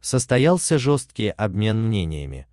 Состоялся жесткий обмен мнениями.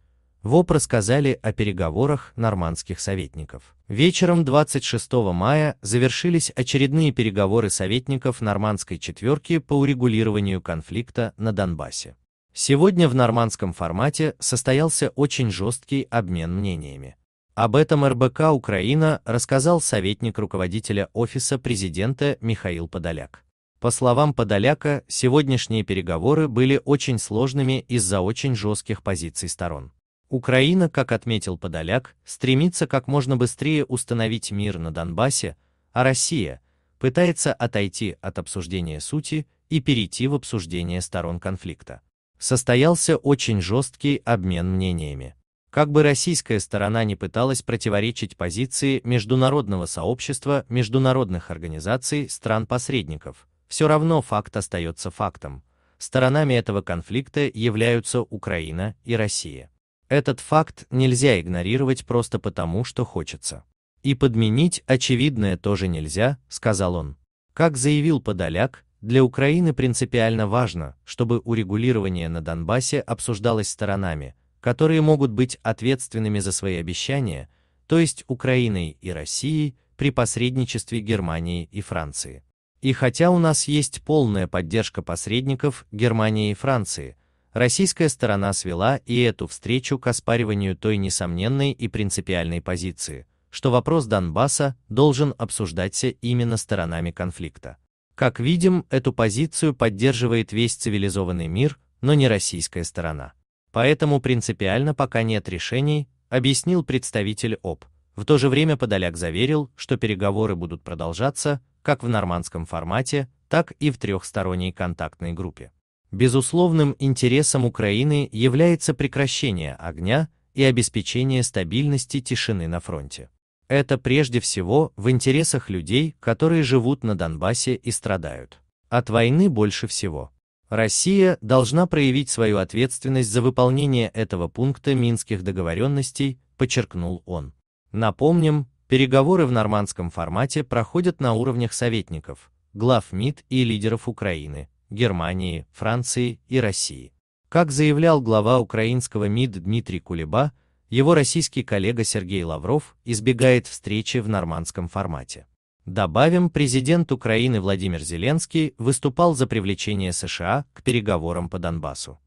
ВОП рассказали о переговорах нормандских советников. Вечером 26 мая завершились очередные переговоры советников нормандской четверки по урегулированию конфликта на Донбассе. Сегодня в нормандском формате состоялся очень жесткий обмен мнениями. Об этом РБК Украина рассказал советник руководителя Офиса президента Михаил Подоляк. По словам Подоляка, сегодняшние переговоры были очень сложными из-за очень жестких позиций сторон. Украина, как отметил Подоляк, стремится как можно быстрее установить мир на Донбассе, а Россия пытается отойти от обсуждения сути и перейти в обсуждение сторон конфликта. Состоялся очень жесткий обмен мнениями. Как бы российская сторона не пыталась противоречить позиции международного сообщества, международных организаций, стран-посредников, все равно факт остается фактом. Сторонами этого конфликта являются Украина и Россия. Этот факт нельзя игнорировать просто потому, что хочется. И подменить очевидное тоже нельзя, сказал он. Как заявил Подоляк, для Украины принципиально важно, чтобы урегулирование на Донбассе обсуждалось сторонами, которые могут быть ответственными за свои обещания, то есть Украиной и Россией при посредничестве Германии и Франции. И хотя у нас есть полная поддержка посредников Германии и Франции, российская сторона свела и эту встречу к оспариванию той несомненной и принципиальной позиции, что вопрос Донбасса должен обсуждаться именно сторонами конфликта. Как видим, эту позицию поддерживает весь цивилизованный мир, но не российская сторона. Поэтому принципиально пока нет решений, объяснил представитель ОП. В то же время Подоляк заверил, что переговоры будут продолжаться, как в нормандском формате, так и в трехсторонней контактной группе. Безусловным интересом Украины является прекращение огня и обеспечение стабильности тишины на фронте. Это прежде всего в интересах людей, которые живут на Донбассе и страдают. От войны больше всего. Россия должна проявить свою ответственность за выполнение этого пункта Минских договоренностей, подчеркнул он. Напомним, Переговоры в нормандском формате проходят на уровнях советников, глав МИД и лидеров Украины, Германии, Франции и России. Как заявлял глава украинского МИД Дмитрий Кулеба, его российский коллега Сергей Лавров избегает встречи в нормандском формате. Добавим, президент Украины Владимир Зеленский выступал за привлечение США к переговорам по Донбассу.